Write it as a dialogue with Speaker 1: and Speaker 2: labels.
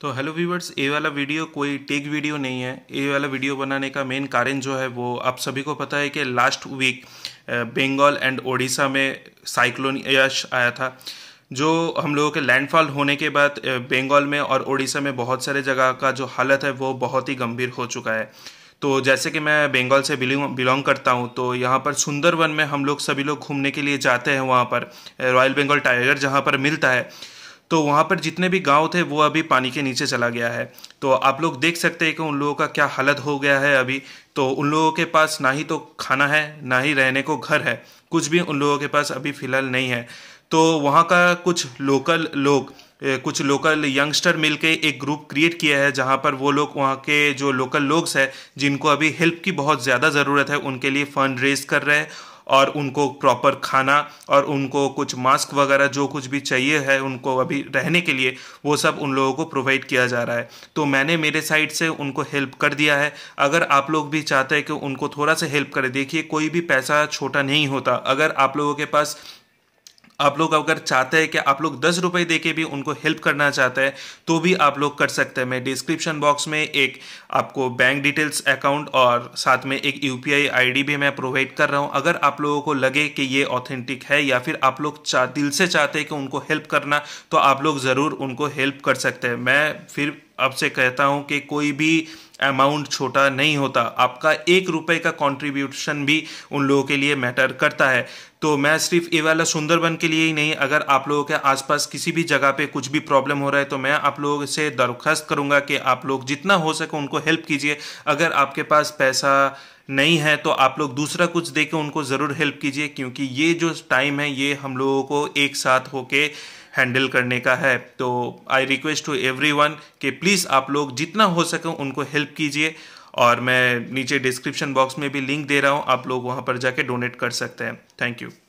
Speaker 1: तो hello viewers ये वाला वीडियो कोई टेक वीडियो नहीं है ये वाला वीडियो बनाने का मेन कारण जो है वो आप सभी को पता है कि last week Bengal and Odisha में साइक्लोन यश आया था जो हम लोगों के लैंडफॉल होने के बाद बंगाल में और ओडिशा में बहुत सारे जगह का जो हालत है वो बहुत ही गंभीर हो चुका है तो जैसे कि मैं बंगाल से बिलोंग करता हूँ तो यहाँ पर सुंदरवन में हम लोग सभी लोग घूमने के लिए जाते हैं वहाँ पर रॉयल बंगाल टाइगर जहाँ पर मिलता है तो वहाँ पर जितने भी गांव थे वो अभी पानी के नीचे चला गया है तो आप लोग देख सकते हैं कि उन लोगों का क्या हालत हो गया है अभी तो उन लोगों के पास ना ही तो खाना है ना ही रहने को घर है कुछ भी उन लोगों के पास अभी फ़िलहाल नहीं है तो वहाँ का कुछ लोकल लोग कुछ लोकल यंगस्टर मिलके एक ग्रुप क्रिएट किया है जहाँ पर वो लोग वहाँ के जो लोकल लोग्स हैं जिनको अभी हेल्प की बहुत ज़्यादा ज़रूरत है उनके लिए फ़ंड रेज कर रहे हैं और उनको प्रॉपर खाना और उनको कुछ मास्क वगैरह जो कुछ भी चाहिए है उनको अभी रहने के लिए वो सब उन लोगों को प्रोवाइड किया जा रहा है तो मैंने मेरे साइड से उनको हेल्प कर दिया है अगर आप लोग भी चाहते हैं कि उनको थोड़ा सा हेल्प करें देखिए कोई भी पैसा छोटा नहीं होता अगर आप लोगों के पास आप लोग अगर चाहते हैं कि आप लोग दस रुपये दे के भी उनको हेल्प करना चाहते हैं तो भी आप लोग कर सकते हैं मैं डिस्क्रिप्शन बॉक्स में एक आपको बैंक डिटेल्स अकाउंट और साथ में एक यू पी भी मैं प्रोवाइड कर रहा हूँ अगर आप लोगों को लगे कि ये ऑथेंटिक है या फिर आप लोग चा दिल से चाहते हैं कि उनको हेल्प करना तो आप लोग ज़रूर उनको हेल्प कर सकते हैं मैं फिर आपसे कहता हूँ कि कोई भी अमाउंट छोटा नहीं होता आपका एक रुपये का कंट्रीब्यूशन भी उन लोगों के लिए मैटर करता है तो मैं सिर्फ ये वाला सुंदरबन के लिए ही नहीं अगर आप लोगों के आसपास किसी भी जगह पे कुछ भी प्रॉब्लम हो रहा है तो मैं आप लोगों से दरख्वास्त करूँगा कि आप लोग जितना हो सके उनको हेल्प कीजिए अगर आपके पास पैसा नहीं है तो आप लोग दूसरा कुछ दे उनको ज़रूर हेल्प कीजिए क्योंकि ये जो टाइम है ये हम लोगों को एक साथ होके हैंडल करने का है तो I request to everyone कि प्लीज़ आप लोग जितना हो सके उनको हेल्प कीजिए और मैं नीचे डिस्क्रिप्शन बॉक्स में भी लिंक दे रहा हूँ आप लोग वहाँ पर जाके डोनेट कर सकते हैं थैंक यू